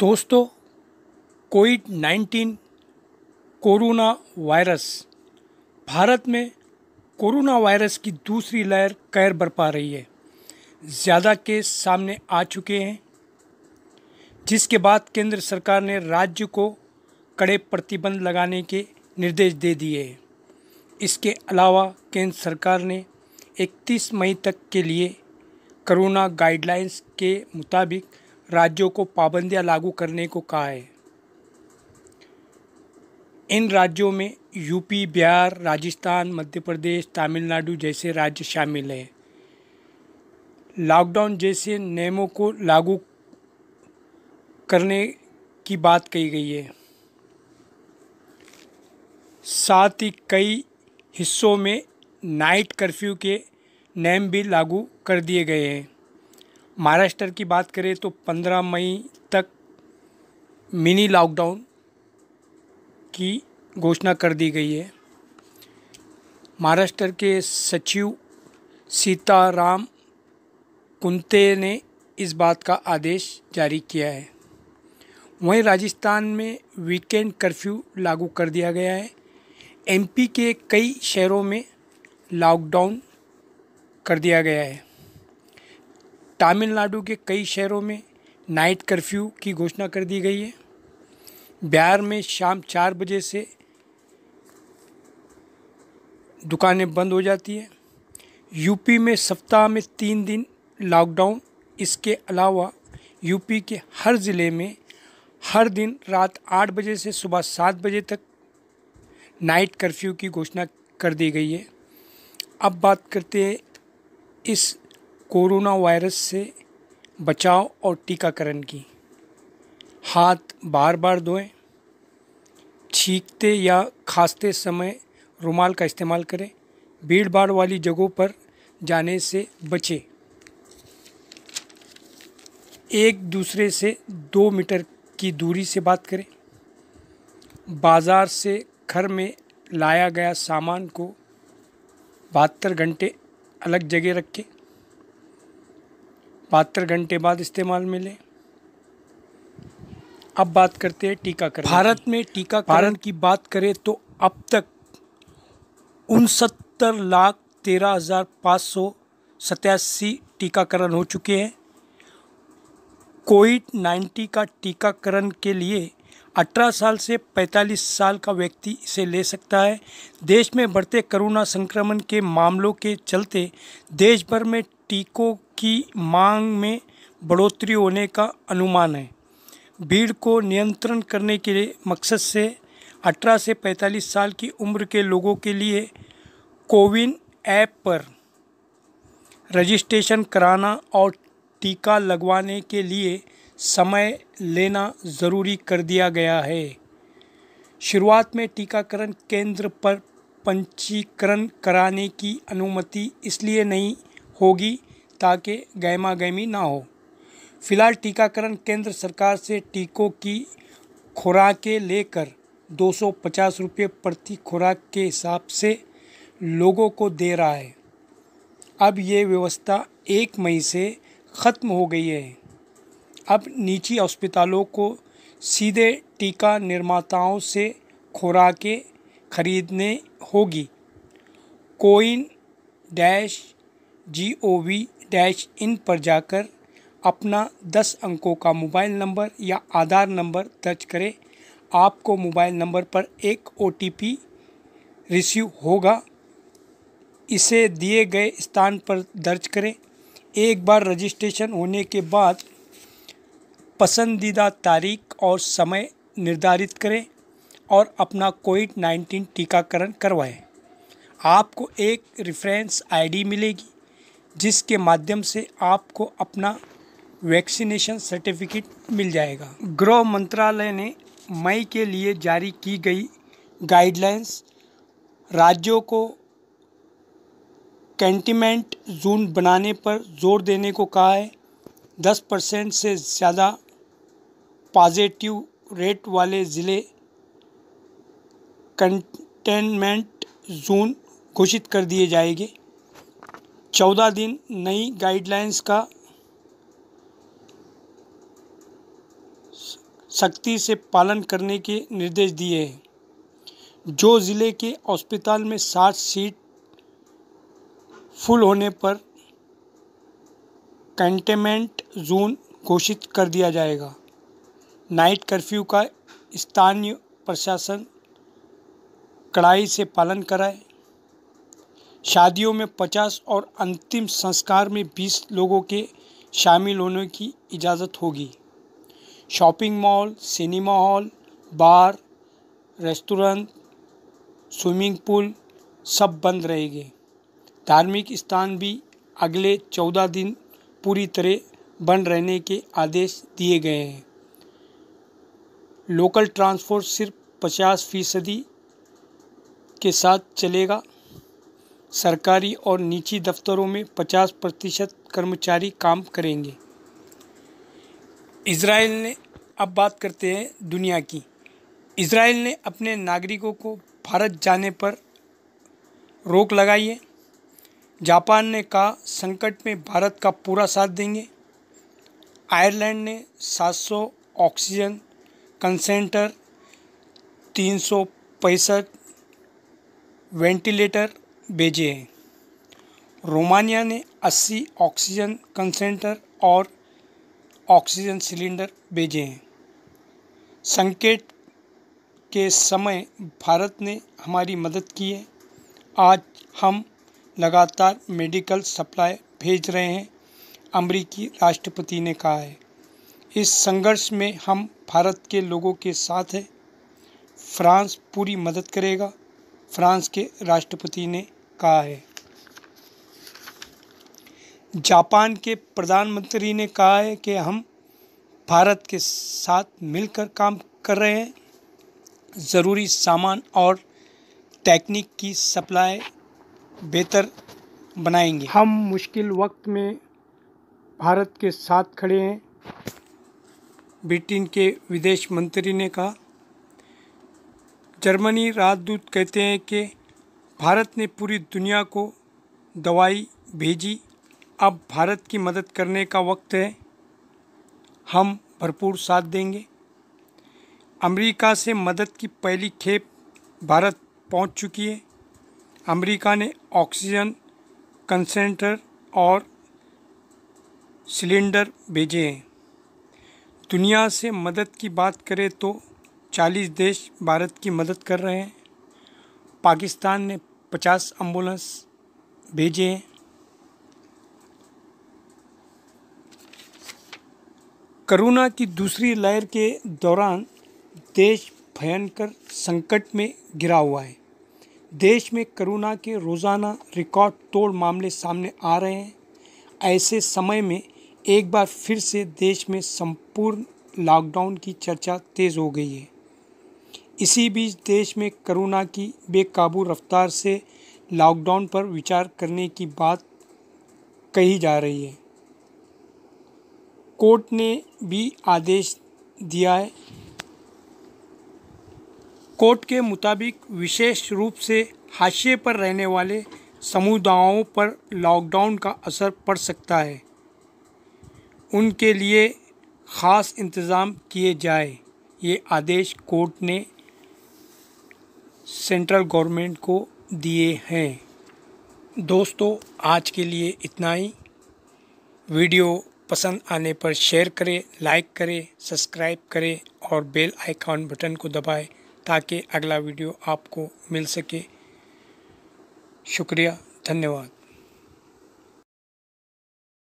दोस्तों covid nineteen corona virus Bharat में corona virus की दूसरी लहर कैर बरपा रही है ज़्यादा केस सामने आ चुके हैं जिसके बाद केंद्र सरकार ने राज्य को कड़े प्रतिबंध लगाने के निर्देश दे दिए हैं इसके अलावा केंद्र सरकार ने 31 मई तक के लिए कोरोना गाइडलाइंस के मुताबिक राज्यों को पाबंदियां लागू करने को कहा है इन राज्यों में यूपी बिहार राजस्थान मध्य प्रदेश तमिलनाडु जैसे राज्य शामिल हैं लॉकडाउन जैसे नियमों को लागू करने की बात कही गई है साथ ही कई हिस्सों में नाइट कर्फ्यू के नियम भी लागू कर दिए गए हैं महाराष्ट्र की बात करें तो पंद्रह मई तक मिनी लॉकडाउन की घोषणा कर दी गई है महाराष्ट्र के सचिव सीताराम कुंते ने इस बात का आदेश जारी किया है वहीं राजस्थान में वीकेंड कर्फ्यू लागू कर दिया गया है एमपी के कई शहरों में लॉकडाउन कर दिया गया है तमिलनाडु के कई शहरों में नाइट कर्फ्यू की घोषणा कर दी गई है बिहार में शाम चार बजे से दुकानें बंद हो जाती है यूपी में सप्ताह में तीन दिन लॉकडाउन इसके अलावा यूपी के हर ज़िले में हर दिन रात आठ बजे से सुबह सात बजे तक नाइट कर्फ्यू की घोषणा कर दी गई है अब बात करते हैं इस कोरोना वायरस से बचाव और टीकाकरण की हाथ बार बार धोएं छींकते या खांसते समय रुमाल का इस्तेमाल करें भीड़ भाड़ वाली जगहों पर जाने से बचें एक दूसरे से दो मीटर की दूरी से बात करें बाज़ार से घर में लाया गया सामान को बहत्तर घंटे अलग जगह रखें बहत्तर घंटे बाद इस्तेमाल में अब बात करते हैं टीकाकरण भारत में टीकाकरण की बात करें तो अब तक उनसत्तर लाख तेरह हज़ार पाँच सौ सतासी टीकाकरण हो चुके हैं कोविड नाइन्टी का टीकाकरण के लिए अठारह साल से पैंतालीस साल का व्यक्ति इसे ले सकता है देश में बढ़ते कोरोना संक्रमण के मामलों के चलते देश भर में टीकों की मांग में बढ़ोतरी होने का अनुमान है भीड़ को नियंत्रण करने के मकसद से 18 से 45 साल की उम्र के लोगों के लिए कोविन ऐप पर रजिस्ट्रेशन कराना और टीका लगवाने के लिए समय लेना ज़रूरी कर दिया गया है शुरुआत में टीकाकरण केंद्र पर पंजीकरण कराने की अनुमति इसलिए नहीं होगी ताकि गहमा गहमी ना हो फिलहाल टीकाकरण केंद्र सरकार से टीकों की खुराकें लेकर दो सौ पचास रुपये प्रति खुराक के हिसाब से लोगों को दे रहा है अब ये व्यवस्था एक मई से ख़त्म हो गई है अब निजी अस्पतालों को सीधे टीका निर्माताओं से खुराकें खरीदने होगी cowin dash G O V dash in पर जाकर अपना दस अंकों का मोबाइल नंबर या आधार नंबर दर्ज करें आपको मोबाइल नंबर पर एक ओ टी पी रिसीव होगा इसे दिए गए स्थान पर दर्ज करें एक बार रजिस्ट्रेशन होने के बाद पसंदीदा तारीख और समय निर्धारित करें और अपना कोविड नाइन्टीन टीकाकरण करवाएं आपको एक रेफरेंस आईडी मिलेगी जिसके माध्यम से आपको अपना वैक्सीनेशन सर्टिफिकेट मिल जाएगा गृह मंत्रालय ने मई के लिए जारी की गई गाइडलाइंस राज्यों को कैंटीमेंट जोन बनाने पर जोर देने को कहा है दस परसेंट से ज़्यादा पॉजिटिव रेट वाले ज़िले कंटेनमेंट जोन घोषित कर दिए जाएंगे चौदह दिन नई गाइडलाइंस का सख्ती से पालन करने के निर्देश दिए हैं जो ज़िले के अस्पताल में सात सीट फुल होने पर कंटेनमेंट जोन घोषित कर दिया जाएगा नाइट कर्फ्यू का स्थानीय प्रशासन कड़ाई से पालन कराए शादियों में पचास और अंतिम संस्कार में बीस लोगों के शामिल होने की इजाज़त होगी shopping mall cinema hall bar restaurant swimming pool सब बंद रहेंगे धार्मिक स्थान भी अगले चौदह दिन पूरी तरह बंद रहने के आदेश दिए गए हैं लोकल ट्रांसपोर्ट सिर्फ पचास फीसदी के साथ चलेगा सरकारी और निजी दफ्तरों में 50 प्रतिशत कर्मचारी काम करेंगे इसराइल ने अब बात करते हैं दुनिया की इसराइल ने अपने नागरिकों को भारत जाने पर रोक लगाई है जापान ने कहा संकट में भारत का पूरा साथ देंगे आयरलैंड ने 700 ऑक्सीजन कंसेंटर तीन वेंटिलेटर भेजे हैं रोमानिया ने 80 ऑक्सीजन कंसेंटर और ऑक्सीजन सिलेंडर भेजे हैं संकेत के समय भारत ने हमारी मदद की है आज हम लगातार मेडिकल सप्लाई भेज रहे हैं अमरीकी राष्ट्रपति ने कहा है इस संघर्ष में हम भारत के लोगों के साथ हैं फ्रांस पूरी मदद करेगा फ्रांस के राष्ट्रपति ने कहा है जापान के प्रधानमंत्री ने कहा है कि हम भारत के साथ मिलकर काम कर रहे हैं ज़रूरी सामान और टेक्निक की सप्लाई बेहतर बनाएंगे हम मुश्किल वक्त में भारत के साथ खड़े हैं ब्रिटेन के विदेश मंत्री ने कहा जर्मनी राजदूत कहते हैं कि भारत ने पूरी दुनिया को दवाई भेजी अब भारत की मदद करने का वक्त है हम भरपूर साथ देंगे अमेरिका से मदद की पहली खेप भारत पहुंच चुकी है अमेरिका ने ऑक्सीजन कंसेंटर और सिलेंडर भेजे हैं दुनिया से मदद की बात करें तो 40 देश भारत की मदद कर रहे हैं पाकिस्तान ने पचास एम्बुलेंस भेजे कोरोना की दूसरी लहर के दौरान देश भयंकर संकट में गिरा हुआ है देश में कोरोना के रोज़ाना रिकॉर्ड तोड़ मामले सामने आ रहे हैं ऐसे समय में एक बार फिर से देश में संपूर्ण लॉकडाउन की चर्चा तेज़ हो गई है इसी बीच देश में कोरोना की बेकाबू रफ्तार से लॉकडाउन पर विचार करने की बात कही जा रही है कोर्ट ने भी आदेश दिया है कोर्ट के मुताबिक विशेष रूप से हाशिए पर रहने वाले समुदायों पर लॉकडाउन का असर पड़ सकता है उनके लिए ख़ास इंतज़ाम किए जाए ये आदेश कोर्ट ने सेंट्रल गवर्नमेंट को दिए हैं दोस्तों आज के लिए इतना ही वीडियो पसंद आने पर शेयर करें लाइक करें सब्सक्राइब करें और बेल आइकॉन बटन को दबाएं ताकि अगला वीडियो आपको मिल सके शुक्रिया धन्यवाद